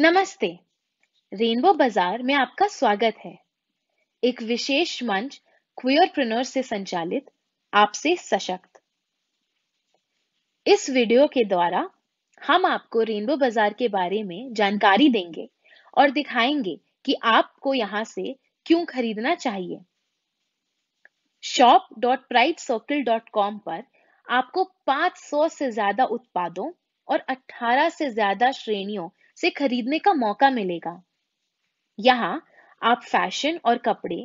नमस्ते रेनबो बाजार में आपका स्वागत है एक विशेष मंच क्वियर क्वियरप्रेन्योर से संचालित आपसे सशक्त इस वीडियो के द्वारा हम आपको रेनबो बाजार के बारे में जानकारी देंगे और दिखाएंगे कि आपको यहां से क्यों खरीदना चाहिए shop.pridecircle.com पर आपको 500 से ज्यादा उत्पादों और 18 से ज्यादा श्रेणियों से खरीदने का मौका मिलेगा यहाँ आप फैशन और कपड़े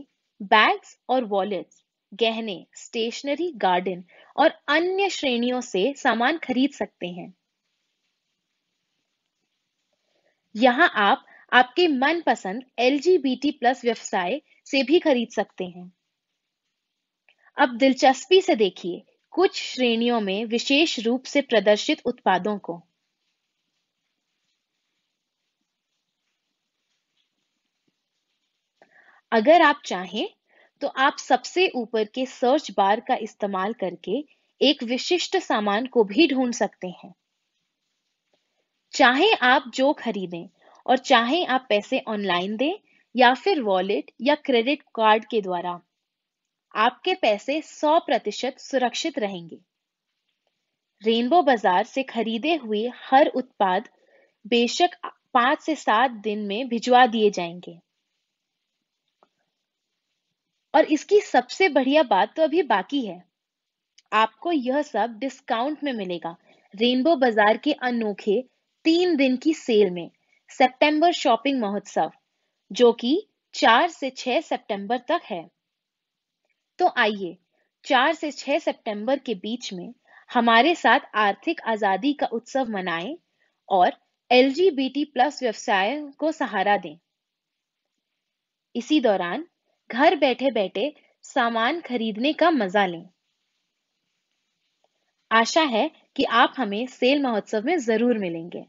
बैग्स और वॉलेट्स गहने स्टेशनरी गार्डन और अन्य श्रेणियों से सामान खरीद सकते हैं यहाँ आप आपके मनपसंद L G B T plus व्यवसाय से भी खरीद सकते हैं अब दिलचस्पी से देखिए कुछ श्रेणियों में विशेष रूप से प्रदर्शित उत्पादों को अगर आप चाहें तो आप सबसे ऊपर के सर्च बार का इस्तेमाल करके एक विशिष्ट सामान को भी ढूंढ सकते हैं चाहे आप जो खरीदें और चाहे आप पैसे ऑनलाइन दें या फिर वॉलेट या क्रेडिट कार्ड के द्वारा आपके पैसे 100 प्रतिशत सुरक्षित रहेंगे रेनबो बाजार से खरीदे हुए हर उत्पाद बेशक पांच से सात दिन में भिजवा दिए जाएंगे और इसकी सबसे बढ़िया बात तो अभी बाकी है आपको यह सब डिस्काउंट में मिलेगा रेनबो बाजार के अनोखे तीन दिन की सेल में सितंबर शॉपिंग महोत्सव जो कि 4 से 6 सितंबर तक है तो आइए 4 से 6 सितंबर के बीच में हमारे साथ आर्थिक आजादी का उत्सव मनाएं और एल प्लस व्यवसाय को सहारा दें इसी दौरान घर बैठे बैठे सामान खरीदने का मजा लें आशा है कि आप हमें सेल महोत्सव में जरूर मिलेंगे